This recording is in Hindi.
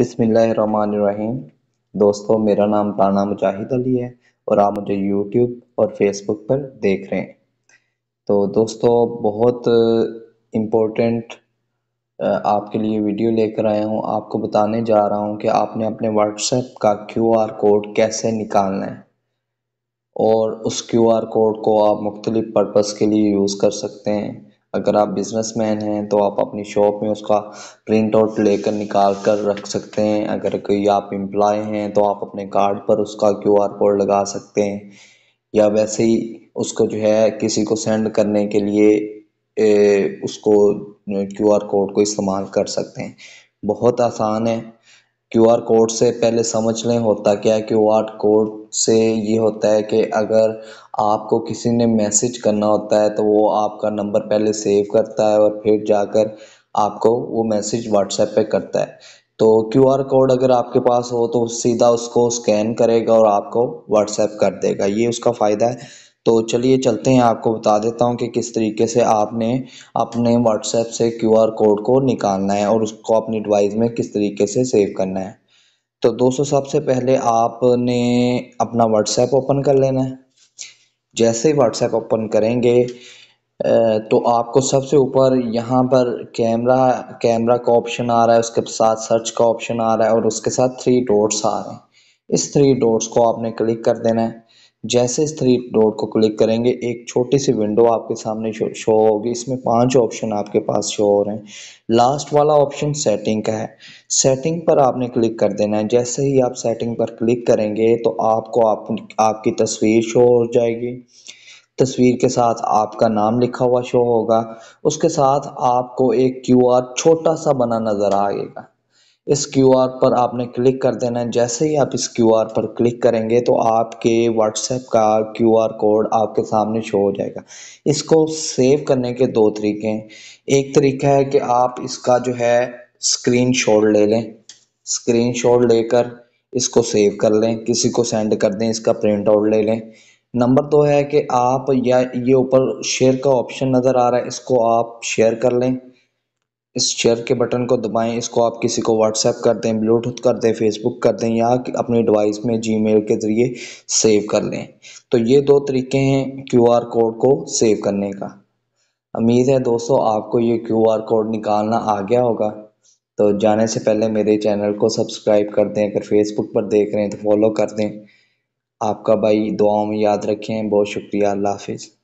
बिसमीम दोस्तों मेरा नाम ताना मुजाहिद अली है और आप मुझे यूट्यूब और फेसबुक पर देख रहे हैं तो दोस्तों बहुत इम्पोर्टेंट आपके लिए वीडियो लेकर आया हूँ आपको बताने जा रहा हूँ कि आपने अपने व्हाट्सएप का क्यूआर कोड कैसे निकालना है और उस क्यूआर कोड को आप मुख्तलिफ़ पर्पज़ के लिए यूज़ कर सकते हैं अगर आप बिजनेसमैन हैं तो आप अपनी शॉप में उसका प्रिंट आउट लेकर निकाल कर रख सकते हैं अगर कोई आप एम्प्लॉय हैं तो आप अपने कार्ड पर उसका क्यू आर कोड लगा सकते हैं या वैसे ही उसको जो है किसी को सेंड करने के लिए ए, उसको क्यू आर कोड को इस्तेमाल कर सकते हैं बहुत आसान है क्यू आर कोड से पहले समझ लें होता क्या है क्यू आर कोड से ये होता है कि अगर आपको किसी ने मैसेज करना होता है तो वो आपका नंबर पहले सेव करता है और फिर जाकर आपको वो मैसेज व्हाट्सएप पे करता है तो क्यू आर कोड अगर आपके पास हो तो सीधा उसको स्कैन करेगा और आपको व्हाट्सएप कर देगा ये उसका फ़ायदा है तो चलिए चलते हैं आपको बता देता हूँ कि किस तरीके से आपने अपने व्हाट्सएप से क्यूआर कोड को निकालना है और उसको अपनी डिवाइस में किस तरीके से सेव करना है तो दोस्तों सबसे पहले आपने अपना व्हाट्सएप ओपन कर लेना है जैसे ही व्हाट्सएप ओपन करेंगे तो आपको सबसे ऊपर यहाँ पर कैमरा कैमरा का ऑप्शन आ रहा है उसके साथ सर्च का ऑप्शन आ रहा है और उसके साथ थ्री डॉट्स आ रहे हैं इस थ्री डॉट्स को आपने क्लिक कर देना है जैसे इस थ्री डॉट को क्लिक करेंगे एक छोटी सी विंडो आपके सामने शो, होगी इसमें पांच ऑप्शन आपके पास शो हो रहे हैं लास्ट वाला ऑप्शन सेटिंग का है सेटिंग पर आपने क्लिक कर देना है जैसे ही आप सेटिंग पर क्लिक करेंगे तो आपको आप, आपकी तस्वीर शो हो जाएगी तस्वीर के साथ आपका नाम लिखा हुआ शो होगा उसके साथ आपको एक क्यू छोटा सा बना नज़र आएगा इस क्यू पर आपने क्लिक कर देना है जैसे ही आप इस क्यू पर क्लिक करेंगे तो आपके व्हाट्सएप का क्यू कोड आपके सामने शो हो जाएगा इसको सेव करने के दो तरीके हैं एक तरीका है कि आप इसका जो है स्क्रीन ले लें स्क्रीन लेकर इसको सेव कर लें किसी को सेंड कर दें इसका प्रिंट आउट ले लें नंबर दो है कि आप या ये ऊपर शेयर का ऑप्शन नज़र आ रहा है इसको आप शेयर कर लें इस शेयर के बटन को दबाएं इसको आप किसी को व्हाट्सएप कर दें ब्लूटूथ कर दें फेसबुक कर दें या अपनी डिवाइस में जीमेल के ज़रिए सेव कर लें तो ये दो तरीके हैं क्यूआर कोड को सेव करने का उम्मीद है दोस्तों आपको ये क्यूआर कोड निकालना आ गया होगा तो जाने से पहले मेरे चैनल को सब्सक्राइब कर दें अगर फेसबुक पर देख रहे हैं तो फॉलो कर दें आपका भाई दुआओं में याद रखें बहुत शुक्रिया अल्लाह हाफिज़